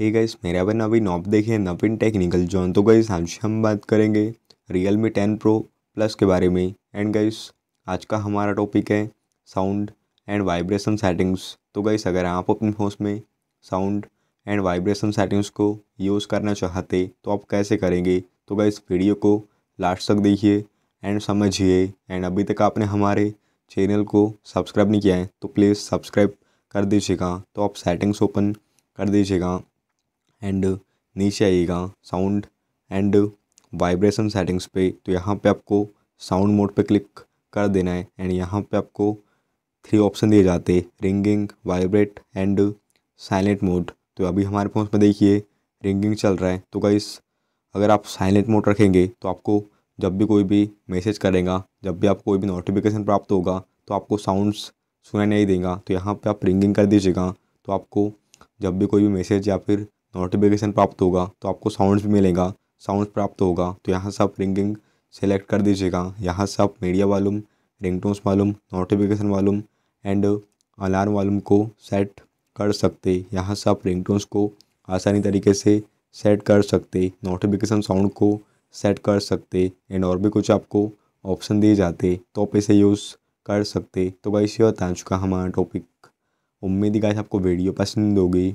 hey guys मेरा बना अभी नॉप देखे नवीन टेक्निकल जॉन तो गाइस आज हम बात करेंगे Realme ten pro plus के बारे में एंड गाइस आज का हमारा टॉपिक है साउंड एंड वाइब्रेशन सेटिंग्स तो गाइस अगर आप अपने फोन में साउंड एंड वाइब्रेशन सेटिंग्स को यूज़ करना चाहते तो आप कैसे करेंगे तो गाइस वीडियो को लास्ट तक देखिए एंड समझिए एंड अभी तक आपने हमारे चैनल को सब्सक्राइब नहीं किया है तो प्लीज़ सब्सक्राइब कर दीजिएगा तो आप सेटिंग्स ओपन कर दीजिएगा एंड नीचे आइएगा साउंड एंड वाइब्रेशन सेटिंग्स पे तो यहाँ पे आपको साउंड मोड पे क्लिक कर देना है एंड यहाँ पे आपको थ्री ऑप्शन दिए जाते हैं ringing vibrate and silent mode तो अभी हमारे फोन में देखिए रिंगिंग चल रहा है तो गाइस अगर आप साइलेंट मोड रखेंगे तो आपको जब भी कोई भी मैसेज करेगा जब भी आपको कोई भी नोटिफिकेशन प्राप्त होगा तो आपको साउंड्स सुनाई नहीं देगा तो यहाँ पे आप रिंगिंग कर दीजिएगा तो आपको जब भी कोई भी मैसेज या फिर नोटिफिकेशन प्राप्त होगा तो आपको साउंड्स भी मिलेगा साउंड प्राप्त होगा तो यहाँ से आप रिंगिंग सेलेक्ट कर दीजिएगा यहाँ से आप media volume ringtones volume notification volume and alarm volume को सेट कर सकते यहाँ से आप रिंगटोन्स को आसानी तरीके से सेट कर सकते नोटिफिकेशन साउंड को सेट कर सकते एंड और भी कुछ आपको ऑप्शन दिए जाते तो आप इसे यूज़ कर सकते तो भाई इसी था चुका हमारा टॉपिक उम्मीद गाइस आपको वीडियो पसंद होगी